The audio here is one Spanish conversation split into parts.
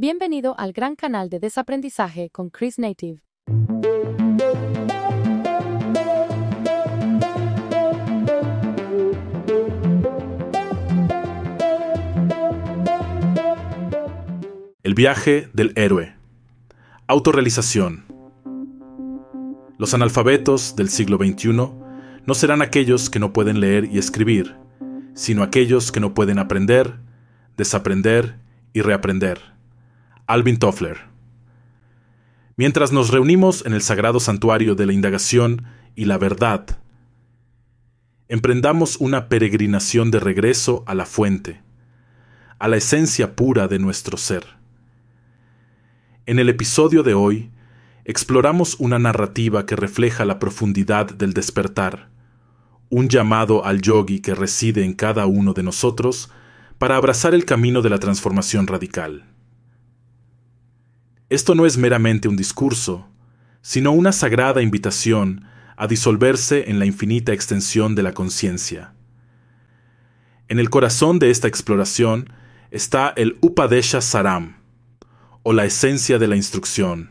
Bienvenido al gran canal de desaprendizaje con Chris Native. El viaje del héroe. Autorealización. Los analfabetos del siglo XXI no serán aquellos que no pueden leer y escribir, sino aquellos que no pueden aprender, desaprender y reaprender. Alvin Toffler. Mientras nos reunimos en el sagrado santuario de la indagación y la verdad, emprendamos una peregrinación de regreso a la fuente, a la esencia pura de nuestro ser. En el episodio de hoy, exploramos una narrativa que refleja la profundidad del despertar, un llamado al yogi que reside en cada uno de nosotros para abrazar el camino de la transformación radical. Esto no es meramente un discurso, sino una sagrada invitación a disolverse en la infinita extensión de la conciencia. En el corazón de esta exploración está el Upadesha Saram, o la esencia de la instrucción,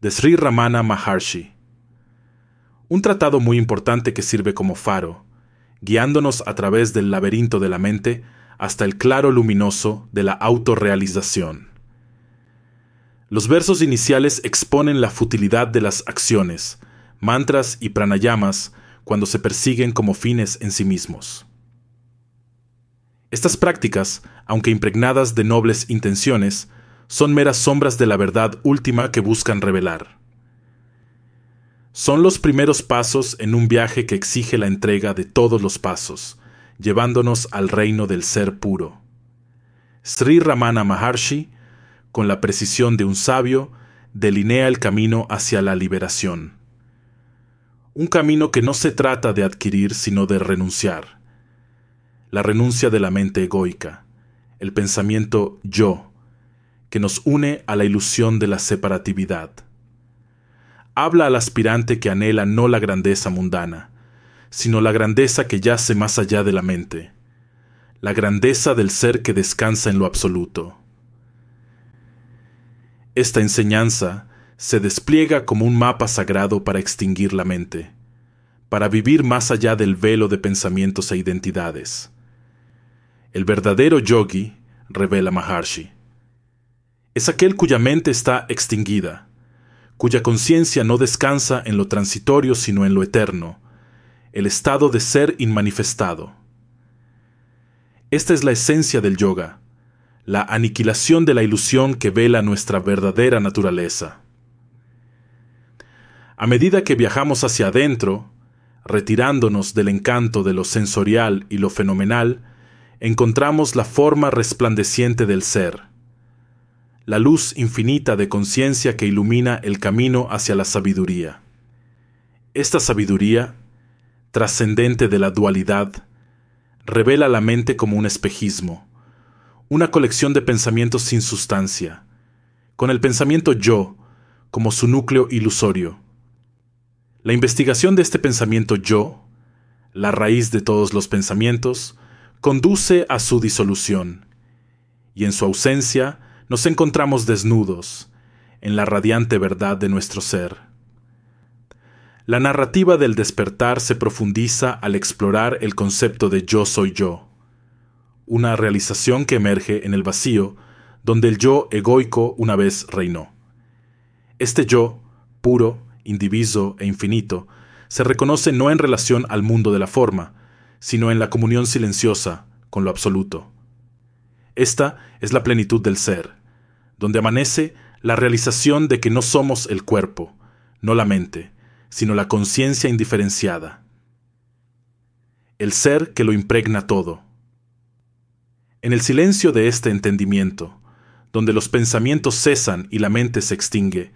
de Sri Ramana Maharshi. Un tratado muy importante que sirve como faro, guiándonos a través del laberinto de la mente hasta el claro luminoso de la autorrealización. Los versos iniciales exponen la futilidad de las acciones, mantras y pranayamas cuando se persiguen como fines en sí mismos. Estas prácticas, aunque impregnadas de nobles intenciones, son meras sombras de la verdad última que buscan revelar. Son los primeros pasos en un viaje que exige la entrega de todos los pasos, llevándonos al reino del ser puro. Sri Ramana Maharshi con la precisión de un sabio, delinea el camino hacia la liberación. Un camino que no se trata de adquirir sino de renunciar. La renuncia de la mente egoica, el pensamiento yo, que nos une a la ilusión de la separatividad. Habla al aspirante que anhela no la grandeza mundana, sino la grandeza que yace más allá de la mente, la grandeza del ser que descansa en lo absoluto. Esta enseñanza se despliega como un mapa sagrado para extinguir la mente, para vivir más allá del velo de pensamientos e identidades. El verdadero yogi, revela Maharshi, es aquel cuya mente está extinguida, cuya conciencia no descansa en lo transitorio sino en lo eterno, el estado de ser inmanifestado. Esta es la esencia del yoga, la aniquilación de la ilusión que vela nuestra verdadera naturaleza. A medida que viajamos hacia adentro, retirándonos del encanto de lo sensorial y lo fenomenal, encontramos la forma resplandeciente del ser, la luz infinita de conciencia que ilumina el camino hacia la sabiduría. Esta sabiduría, trascendente de la dualidad, revela la mente como un espejismo, una colección de pensamientos sin sustancia, con el pensamiento yo como su núcleo ilusorio. La investigación de este pensamiento yo, la raíz de todos los pensamientos, conduce a su disolución, y en su ausencia nos encontramos desnudos, en la radiante verdad de nuestro ser. La narrativa del despertar se profundiza al explorar el concepto de yo soy yo una realización que emerge en el vacío donde el yo egoico una vez reinó. Este yo, puro, indiviso e infinito, se reconoce no en relación al mundo de la forma, sino en la comunión silenciosa con lo absoluto. Esta es la plenitud del ser, donde amanece la realización de que no somos el cuerpo, no la mente, sino la conciencia indiferenciada. El ser que lo impregna todo, en el silencio de este entendimiento, donde los pensamientos cesan y la mente se extingue,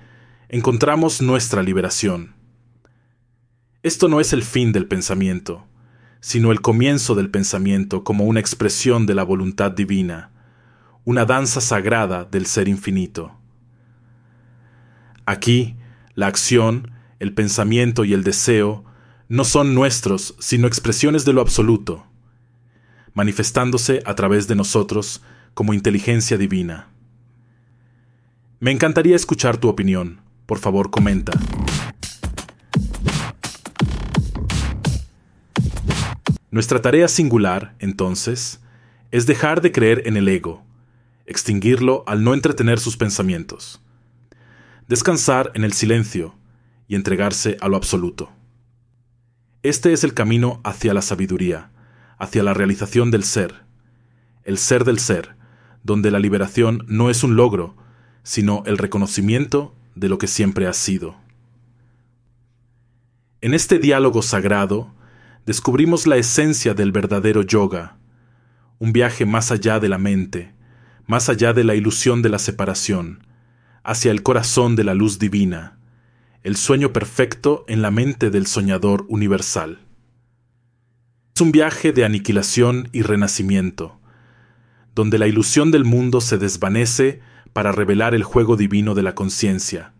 encontramos nuestra liberación. Esto no es el fin del pensamiento, sino el comienzo del pensamiento como una expresión de la voluntad divina, una danza sagrada del ser infinito. Aquí, la acción, el pensamiento y el deseo no son nuestros, sino expresiones de lo absoluto, manifestándose a través de nosotros como inteligencia divina. Me encantaría escuchar tu opinión. Por favor, comenta. Nuestra tarea singular, entonces, es dejar de creer en el ego, extinguirlo al no entretener sus pensamientos, descansar en el silencio y entregarse a lo absoluto. Este es el camino hacia la sabiduría, hacia la realización del ser, el ser del ser, donde la liberación no es un logro, sino el reconocimiento de lo que siempre ha sido. En este diálogo sagrado, descubrimos la esencia del verdadero yoga, un viaje más allá de la mente, más allá de la ilusión de la separación, hacia el corazón de la luz divina, el sueño perfecto en la mente del soñador universal. Es un viaje de aniquilación y renacimiento, donde la ilusión del mundo se desvanece para revelar el juego divino de la conciencia,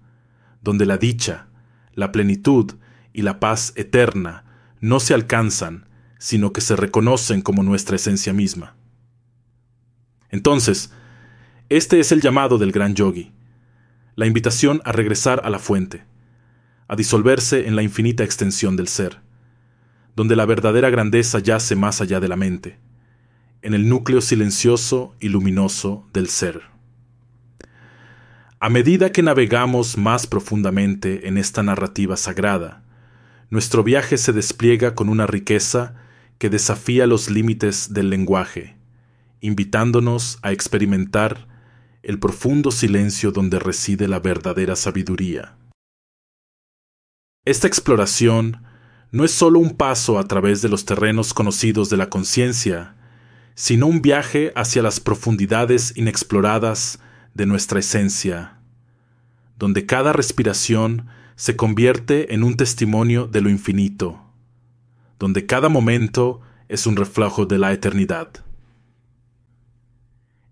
donde la dicha, la plenitud y la paz eterna no se alcanzan, sino que se reconocen como nuestra esencia misma. Entonces, este es el llamado del gran yogi, la invitación a regresar a la fuente, a disolverse en la infinita extensión del ser donde la verdadera grandeza yace más allá de la mente, en el núcleo silencioso y luminoso del ser. A medida que navegamos más profundamente en esta narrativa sagrada, nuestro viaje se despliega con una riqueza que desafía los límites del lenguaje, invitándonos a experimentar el profundo silencio donde reside la verdadera sabiduría. Esta exploración no es solo un paso a través de los terrenos conocidos de la conciencia, sino un viaje hacia las profundidades inexploradas de nuestra esencia, donde cada respiración se convierte en un testimonio de lo infinito, donde cada momento es un reflejo de la eternidad.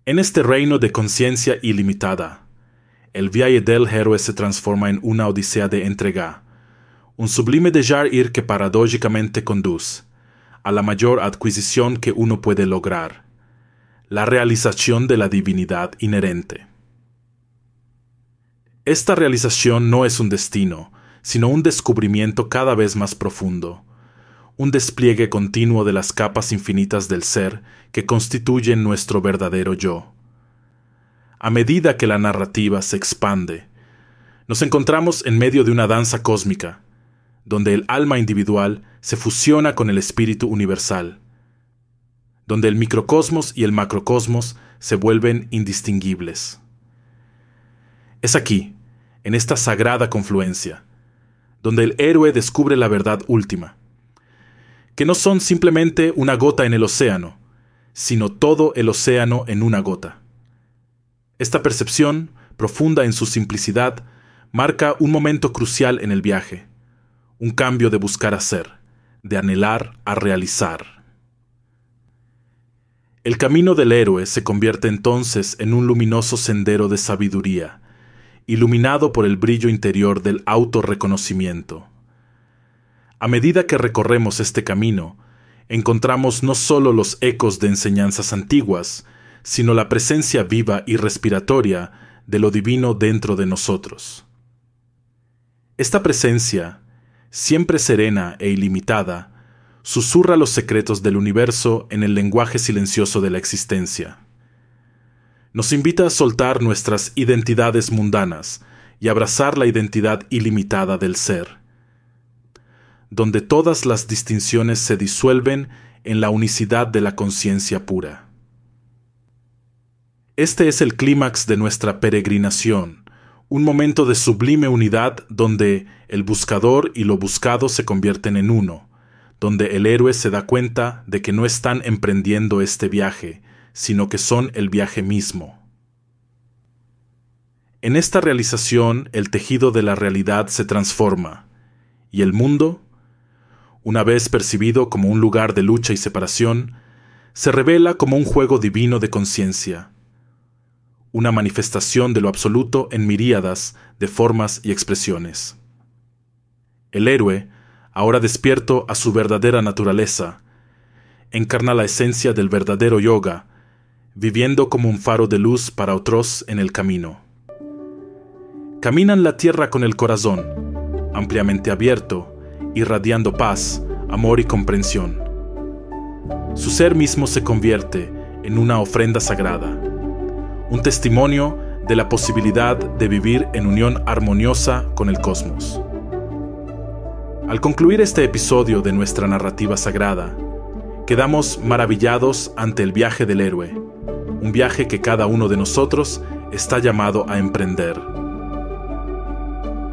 En este reino de conciencia ilimitada, el viaje del héroe se transforma en una odisea de entrega un sublime dejar ir que paradójicamente conduce a la mayor adquisición que uno puede lograr, la realización de la divinidad inherente. Esta realización no es un destino, sino un descubrimiento cada vez más profundo, un despliegue continuo de las capas infinitas del ser que constituyen nuestro verdadero yo. A medida que la narrativa se expande, nos encontramos en medio de una danza cósmica, donde el alma individual se fusiona con el espíritu universal, donde el microcosmos y el macrocosmos se vuelven indistinguibles. Es aquí, en esta sagrada confluencia, donde el héroe descubre la verdad última, que no son simplemente una gota en el océano, sino todo el océano en una gota. Esta percepción, profunda en su simplicidad, marca un momento crucial en el viaje, un cambio de buscar hacer, de anhelar a realizar. El camino del héroe se convierte entonces en un luminoso sendero de sabiduría, iluminado por el brillo interior del autorreconocimiento. A medida que recorremos este camino, encontramos no solo los ecos de enseñanzas antiguas, sino la presencia viva y respiratoria de lo divino dentro de nosotros. Esta presencia, siempre serena e ilimitada, susurra los secretos del universo en el lenguaje silencioso de la existencia. Nos invita a soltar nuestras identidades mundanas y abrazar la identidad ilimitada del ser, donde todas las distinciones se disuelven en la unicidad de la conciencia pura. Este es el clímax de nuestra peregrinación, un momento de sublime unidad donde el buscador y lo buscado se convierten en uno, donde el héroe se da cuenta de que no están emprendiendo este viaje, sino que son el viaje mismo. En esta realización el tejido de la realidad se transforma, y el mundo, una vez percibido como un lugar de lucha y separación, se revela como un juego divino de conciencia, una manifestación de lo absoluto en miríadas de formas y expresiones. El héroe, ahora despierto a su verdadera naturaleza, encarna la esencia del verdadero yoga, viviendo como un faro de luz para otros en el camino. Caminan la tierra con el corazón, ampliamente abierto, irradiando paz, amor y comprensión. Su ser mismo se convierte en una ofrenda sagrada un testimonio de la posibilidad de vivir en unión armoniosa con el cosmos. Al concluir este episodio de nuestra narrativa sagrada, quedamos maravillados ante el viaje del héroe, un viaje que cada uno de nosotros está llamado a emprender.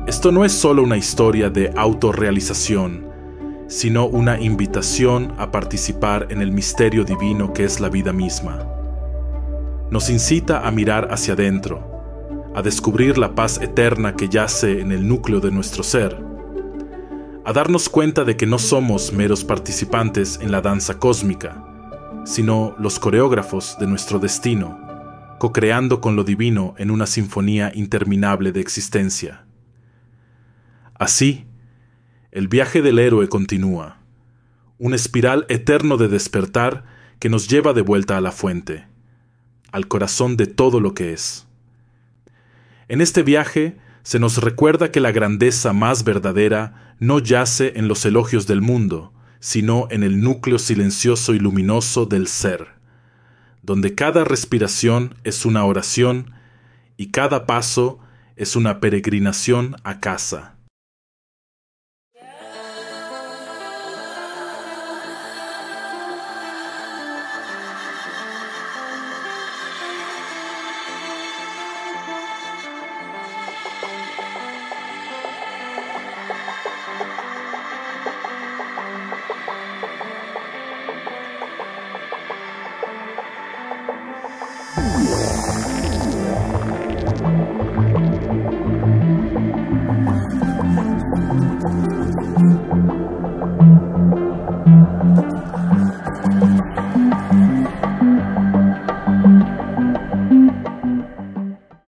Esto no es solo una historia de autorrealización, sino una invitación a participar en el misterio divino que es la vida misma nos incita a mirar hacia adentro, a descubrir la paz eterna que yace en el núcleo de nuestro ser, a darnos cuenta de que no somos meros participantes en la danza cósmica, sino los coreógrafos de nuestro destino, co-creando con lo divino en una sinfonía interminable de existencia. Así, el viaje del héroe continúa, un espiral eterno de despertar que nos lleva de vuelta a la fuente al corazón de todo lo que es. En este viaje se nos recuerda que la grandeza más verdadera no yace en los elogios del mundo, sino en el núcleo silencioso y luminoso del ser, donde cada respiración es una oración y cada paso es una peregrinación a casa.